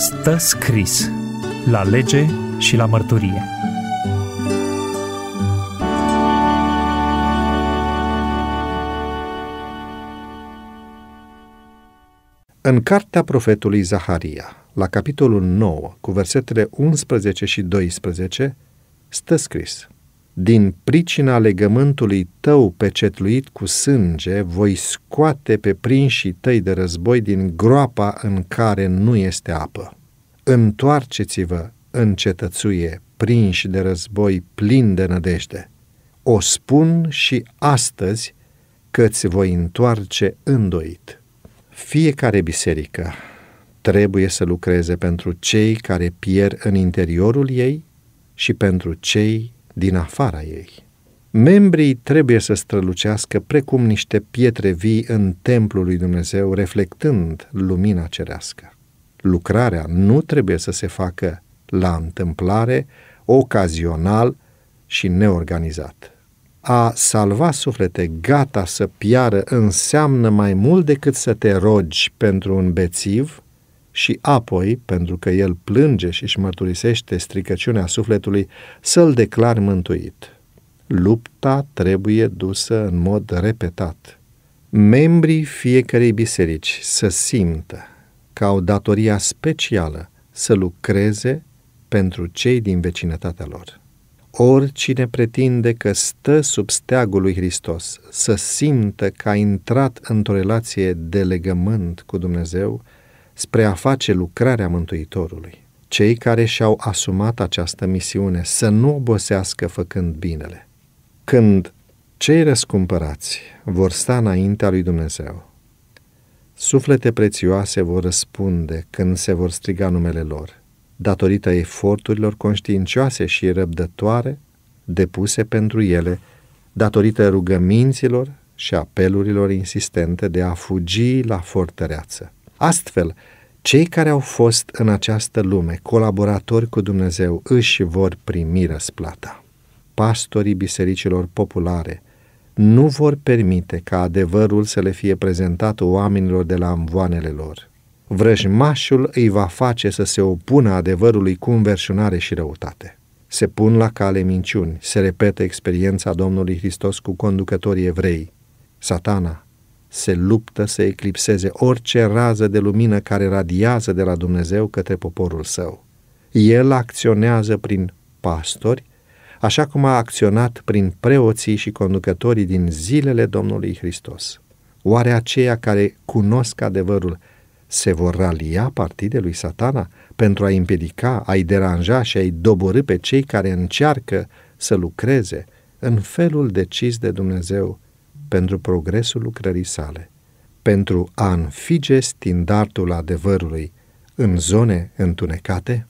stă scris la lege și la mărturie. În cartea profetului Zaharia, la capitolul 9, cu versetele 11 și 12, stă scris – din pricina legământului tău pecetluit cu sânge, voi scoate pe prinșii tăi de război din groapa în care nu este apă. Întoarceți-vă în cetățuie, prinși de război, plin de nădejde. O spun și astăzi că ți voi întoarce îndoit. Fiecare biserică trebuie să lucreze pentru cei care pierd în interiorul ei și pentru cei din afara ei. Membrii trebuie să strălucească precum niște pietre vii în templul lui Dumnezeu, reflectând lumina cerească. Lucrarea nu trebuie să se facă la întâmplare, ocazional și neorganizat. A salva suflete gata să piară înseamnă mai mult decât să te rogi pentru un bețiv și apoi, pentru că el plânge și își mărturisește stricăciunea sufletului, să-l declar mântuit. Lupta trebuie dusă în mod repetat. Membrii fiecarei biserici să simtă că au datoria specială să lucreze pentru cei din vecinătatea lor. Oricine pretinde că stă sub steagul lui Hristos să simtă că a intrat într-o relație de legământ cu Dumnezeu, spre a face lucrarea Mântuitorului. Cei care și-au asumat această misiune să nu obosească făcând binele. Când cei răscumpărați vor sta înaintea lui Dumnezeu, suflete prețioase vor răspunde când se vor striga numele lor, datorită eforturilor conștiincioase și răbdătoare depuse pentru ele, datorită rugăminților și apelurilor insistente de a fugi la fortăreață. Astfel, cei care au fost în această lume colaboratori cu Dumnezeu își vor primi răsplata. Pastorii bisericilor populare nu vor permite ca adevărul să le fie prezentat oamenilor de la amvoanele lor. Vrăjmașul îi va face să se opună adevărului cu înverșunare și răutate. Se pun la cale minciuni, se repetă experiența Domnului Hristos cu conducătorii evrei. Satana se luptă să eclipseze orice rază de lumină care radiază de la Dumnezeu către poporul său. El acționează prin pastori, așa cum a acționat prin preoții și conducătorii din zilele Domnului Hristos. Oare aceia care cunosc adevărul se vor ralia partide lui satana pentru a împiedica, a-i deranja și a-i dobori pe cei care încearcă să lucreze în felul decis de Dumnezeu pentru progresul lucrării sale, pentru a înfige standardul adevărului în zone întunecate,